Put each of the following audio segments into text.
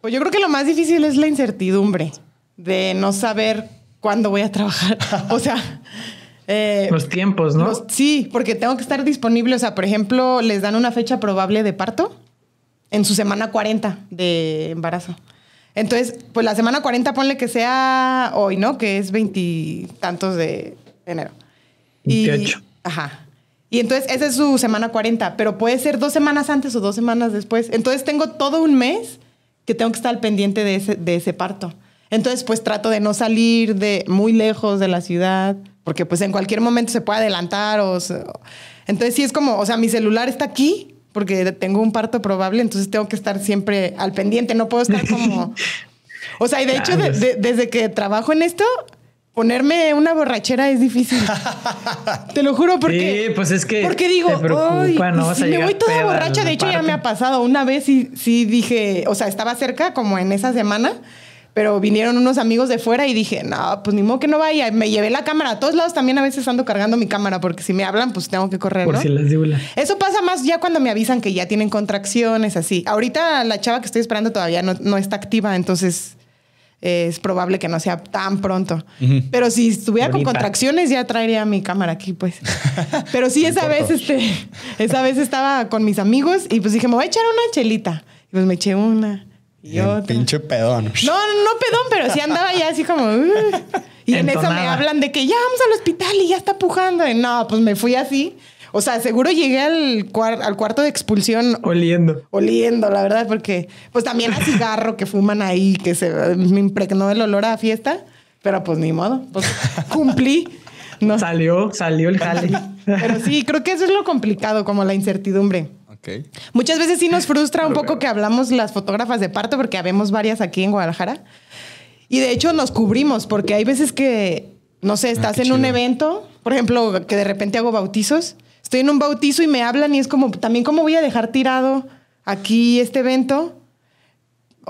Pues yo creo que lo más difícil es la incertidumbre de no saber cuándo voy a trabajar. o sea, eh, los tiempos, ¿no? sí, porque tengo que estar disponible. O sea, por ejemplo, les dan una fecha probable de parto en su semana 40 de embarazo. Entonces, pues la semana 40 ponle que sea hoy, ¿no? Que es veintitantos de enero. Y, ajá. Y entonces esa es su semana 40, pero puede ser dos semanas antes o dos semanas después. Entonces tengo todo un mes que tengo que estar al pendiente de ese, de ese parto. Entonces, pues trato de no salir de muy lejos de la ciudad, porque pues en cualquier momento se puede adelantar. O, entonces, sí es como, o sea, mi celular está aquí porque tengo un parto probable, entonces tengo que estar siempre al pendiente, no puedo estar como... O sea, y de hecho, desde que trabajo en esto, ponerme una borrachera es difícil. te lo juro porque. Sí, pues es que. digo, pues me voy toda borracha. De hecho, ya me ha pasado. Una vez y sí dije, o sea, estaba cerca como en esa semana. Pero vinieron unos amigos de fuera y dije, no, pues ni modo que no vaya. Me llevé la cámara. A todos lados también a veces ando cargando mi cámara porque si me hablan, pues tengo que correr. Por si las Eso pasa más ya cuando me avisan que ya tienen contracciones, así. Ahorita la chava que estoy esperando todavía no está activa, entonces es probable que no sea tan pronto. Pero si estuviera con contracciones, ya traería mi cámara aquí, pues. Pero sí, esa vez, este, esa vez estaba con mis amigos y pues dije, me voy a echar una chelita. Y pues me eché una. Y yo. Pinche pedón. No, no, pedón, pero sí andaba ya así como. Y en eso me hablan de que ya vamos al hospital y ya está pujando. Y no, pues me fui así. O sea, seguro llegué al, al cuarto de expulsión. Oliendo. Oliendo, la verdad, porque pues también a cigarro que fuman ahí, que se me impregnó el olor a fiesta, pero pues ni modo, pues cumplí. No. Salió, salió el jale. Pero sí, creo que eso es lo complicado, como la incertidumbre. Okay. Muchas veces sí nos frustra un poco que hablamos las fotógrafas de parto, porque habemos varias aquí en Guadalajara. Y de hecho nos cubrimos, porque hay veces que, no sé, ah, estás en un evento, por ejemplo, que de repente hago bautizos estoy en un bautizo y me hablan y es como, también cómo voy a dejar tirado aquí este evento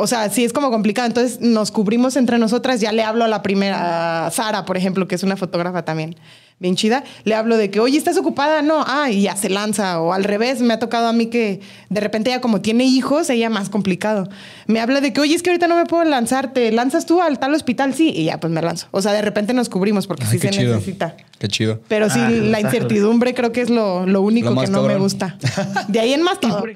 o sea, sí es como complicado. Entonces nos cubrimos entre nosotras. Ya le hablo a la primera, Sara, por ejemplo, que es una fotógrafa también bien chida. Le hablo de que, oye, ¿estás ocupada? No, ah, y ya se lanza. O al revés, me ha tocado a mí que de repente ya como tiene hijos, ella más complicado. Me habla de que, oye, es que ahorita no me puedo lanzar. ¿Te lanzas tú al tal hospital? Sí, y ya pues me lanzo. O sea, de repente nos cubrimos porque sí se necesita. Qué chido. Pero sí, ah, la incertidumbre creo que es lo, único que no me gusta. De ahí en más que